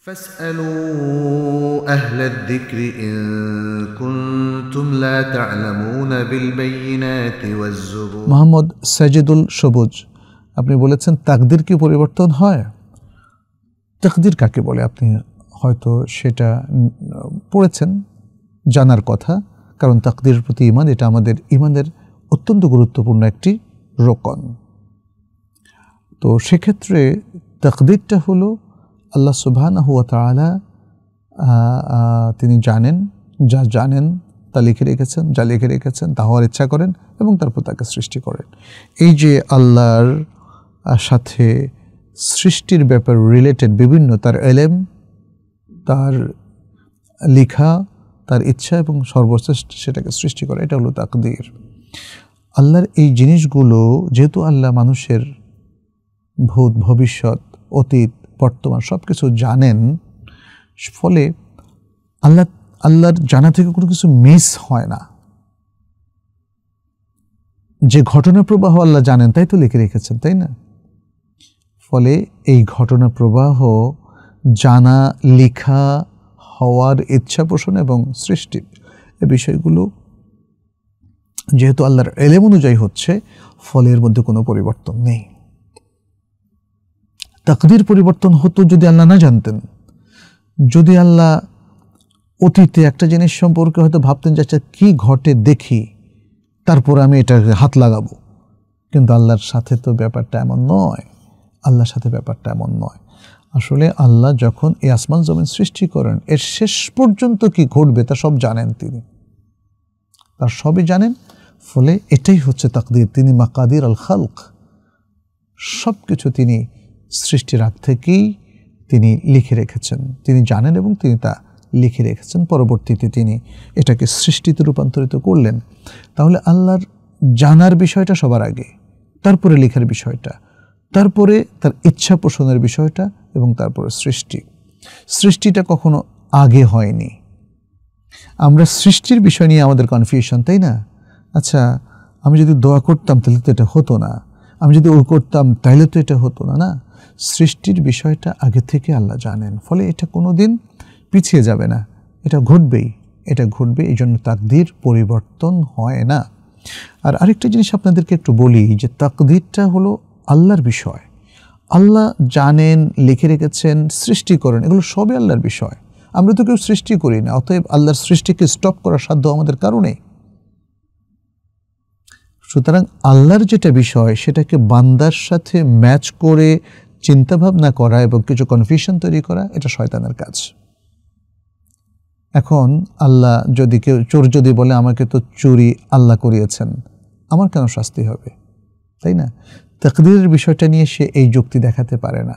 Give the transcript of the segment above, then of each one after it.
فاسألوا أهل الذكر إن كنتم لا تعلمون بالبينات والزبور মোহাম্মদ সাজিদুল সবুজ আপনি বলেছেন তাকদির কি পরিবর্তন হয় তাকদির কাকে বলে আপনি হয়তো সেটা পড়েছেন জানার কথা কারণ তাকদিরের প্রতি ইমান এটা আমাদের ইমানের অত্যন্ত গুরুত্বপূর্ণ একটি রোকন তো সেক্ষেত্রে তাকদিরটা হলো আল্লাহ সুবহান হুয়া তালা তিনি জানেন যা জানেন তা লিখে রেখেছেন যা লিখে রেখেছেন তা হওয়ার ইচ্ছা করেন এবং তারপর তাকে সৃষ্টি করেন এই যে আল্লাহর সাথে সৃষ্টির ব্যাপার রিলেটেড বিভিন্ন তার এলেম তার লিখা তার ইচ্ছা এবং সর্বশ্রেষ্ঠ সেটাকে সৃষ্টি করা এটা হলো তাকদির আল্লাহর এই জিনিসগুলো যেহেতু আল্লাহ মানুষের ভূত ভবিষ্যৎ অতীত বর্তমান সব কিছু জানেন ফলে আল্লাহ আল্লাহর জানা থেকে কোনো কিছু মিস হয় না যে ঘটনা প্রবাহ আল্লাহ জানেন তাই তো লিখে রেখেছেন তাই না ফলে এই ঘটনা প্রবাহ জানা লেখা হওয়ার ইচ্ছা পোষণ এবং সৃষ্টির এ বিষয়গুলো যেহেতু আল্লাহর এলেম অনুযায়ী হচ্ছে ফলের মধ্যে কোনো পরিবর্তন নেই তাকদির পরিবর্তন হতো যদি আল্লাহ না জানতেন যদি আল্লাহ অতীতে একটা জিনিস সম্পর্কে হয়তো ভাবতেন যে আচ্ছা কী ঘটে দেখি তারপর আমি এটা হাত লাগাবো কিন্তু আল্লাহর সাথে তো ব্যাপারটা এমন নয় আল্লাহর সাথে ব্যাপারটা এমন নয় আসলে আল্লাহ যখন এই আসমান জমিন সৃষ্টি করেন এর শেষ পর্যন্ত কি ঘটবে তা সব জানেন তিনি তার সবই জানেন ফলে এটাই হচ্ছে তাকদির তিনি মাকাদির আল খালক সব কিছু তিনি সৃষ্টির হাত থেকেই তিনি লিখে রেখেছেন তিনি জানেন এবং তিনি তা লিখে রেখেছেন পরবর্তীতে তিনি এটাকে সৃষ্টিতে রূপান্তরিত করলেন তাহলে আল্লাহর জানার বিষয়টা সবার আগে তারপরে লেখার বিষয়টা তারপরে তার ইচ্ছা পোষণের বিষয়টা এবং তারপরে সৃষ্টি সৃষ্টিটা কখনো আগে হয়নি আমরা সৃষ্টির বিষয় নিয়ে আমাদের কনফিউশন তাই না আচ্ছা আমি যদি দোয়া করতাম তাহলে তো এটা হতো না আমি যদি ও করতাম তাহলে তো এটা হতো না না সৃষ্টির বিষয়টা আগে থেকে আল্লাহ জানেন ফলে এটা কোনো দিন পিছিয়ে যাবে না এটা ঘটবেই এটা ঘটবে এই জন্য তাকদির পরিবর্তন হয় না আর আরেকটা জিনিস আপনাদেরকে একটু বলি যে তাকদিরটা হলো আল্লাহর বিষয় আল্লাহ জানেন লিখে রেখেছেন সৃষ্টি করেন এগুলো সবই আল্লাহর বিষয় আমরা তো কেউ সৃষ্টি করি না অতএব আল্লাহর সৃষ্টিকে স্টপ করার সাধ্য আমাদের কারণে সুতরাং আল্লাহর যেটা বিষয় সেটাকে বান্দার সাথে ম্যাচ করে চিন্তাভাবনা করা এবং কিছু কনফিউশন তৈরি করা এটা শয়তানের কাজ এখন আল্লাহ যদি কেউ চোর যদি বলে আমাকে তো চুরি আল্লাহ করিয়েছেন আমার কেন শাস্তি হবে তাই না তকদিরের বিষয়টা নিয়ে সে এই যুক্তি দেখাতে পারে না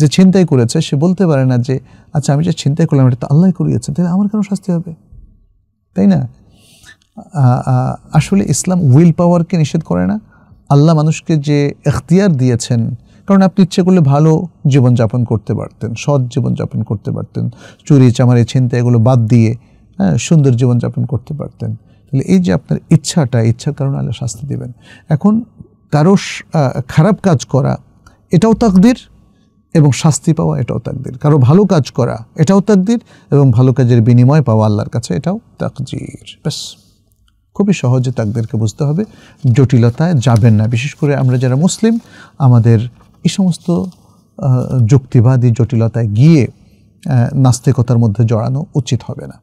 যে ছিনতাই করেছে সে বলতে পারে না যে আচ্ছা আমি যে ছিনতাই করলাম এটা তো আল্লাহ করিয়েছেন তাহলে আমার কেন শাস্তি হবে তাই না আসলে ইসলাম উইল পাওয়ারকে নিষেধ করে না আল্লাহ মানুষকে যে এখতিয়ার দিয়েছেন কারণ আপনি ইচ্ছে করলে ভালো জীবনযাপন করতে পারতেন সৎ জীবনযাপন করতে পারতেন চুরি চামারি ছিনতে এগুলো বাদ দিয়ে হ্যাঁ সুন্দর জীবনযাপন করতে পারতেন তাহলে এই যে আপনার ইচ্ছাটা ইচ্ছার কারণে আল্লাহ শাস্তি দেবেন এখন কারো খারাপ কাজ করা এটাও তাকদির এবং শাস্তি পাওয়া এটাও তাকদির কারো ভালো কাজ করা এটাও তাকদির এবং ভালো কাজের বিনিময় পাওয়া আল্লাহর কাছে এটাও তাকজির ব্যাস খুবই সহজে তাকদেরকে বুঝতে হবে জটিলতায় যাবেন না বিশেষ করে আমরা যারা মুসলিম আমাদের এই সমস্ত যুক্তিবাদী জটিলতায় গিয়ে নাস্তিকতার মধ্যে জড়ানো উচিত হবে না